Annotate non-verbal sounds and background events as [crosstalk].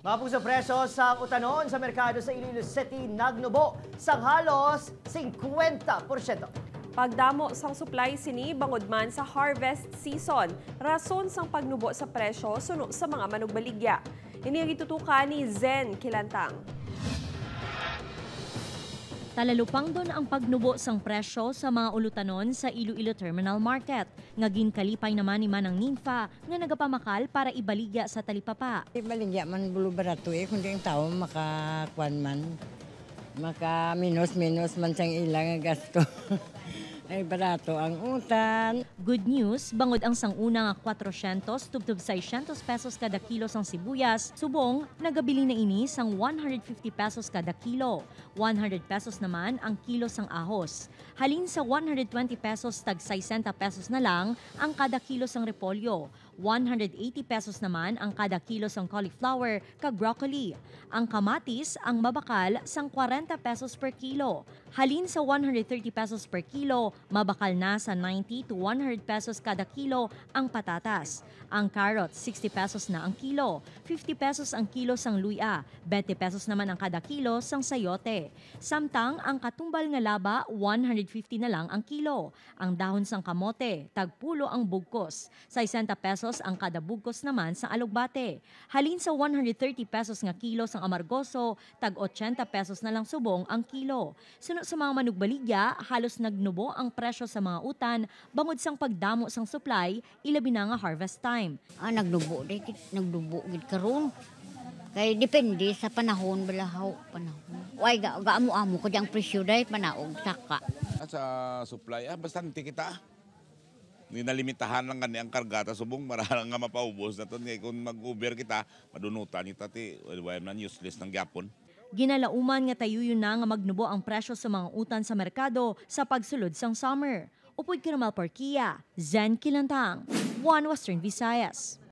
Mga presyo sa utanon sa merkado sa Iloilo City nagnubo sa halos 50%. Pagdamo sang supply sini bangudman sa harvest season, rason sang pagnubo sa presyo suno sa mga manugbaligya. Ini ang itutukan ni Zen Kilantang. Talalupang don ang pagnubo sang presyo sa mga ulutanon sa Iloilo Terminal Market. Nga ginkalipay naman ni Manang Ninfa nga nagapamakal para ibaligya sa talipapa. Ibaligya man bulu barato eh, kundi ang tao makakuan man. Maka minus-minus man siyang ilang gasto. [laughs] ay barato ang utan. Good news, bangod ang sanguna nga 400 tubtub 600 pesos kada kilo sang sibuyas, subong nagabili na ini sang 150 pesos kada kilo. 100 pesos naman ang kilo sang ahos. Halin sa 120 pesos tag 60 pesos na lang ang kada kilo sang repolyo. 180 pesos naman ang kada kilo sang cauliflower kag broccoli. Ang kamatis ang mabakal sang 40 pesos per kilo. Halin sa 130 pesos per kilo, mabakal na sa 90 to 100 pesos kada kilo ang patatas. Ang carrot 60 pesos na ang kilo, 50 pesos ang kilo sang luya, 20 pesos naman ang kada kilo sang sayote. Samtang ang katumbal nga laba 150 na lang ang kilo. Ang dahon sang kamote, tagpulo ang bugkos. 60 pesos pesos ang kada bugkos naman sa alugbate. Halin sa 130 pesos nga kilo ang amargoso, tag 80 pesos na lang subong ang kilo. Sunod sa mga manugbaligya, halos nagnubo ang presyo sa mga utan bangod sang pagdamo sang supply, ilabi na nga harvest time. Ah, nagnubo, di, nagnubo gid karon. Kay depende sa panahon balahaw panahon. Way ga gaamo amo ko ang presyo dai panaog saka. Sa supply ah bastante kita ninalimitahan lang kani ang kargata subong maralang [laughs] nga mapaubos na ton kung mag-uber kita madunutan ni tati well, well man useless ng gyapon Ginalauman nga tayuyo na nga magnubo ang presyo sa mga utan sa merkado sa pagsulod sang summer. Upod Kiramal Parkia, Zen Kilantang, One Western Visayas.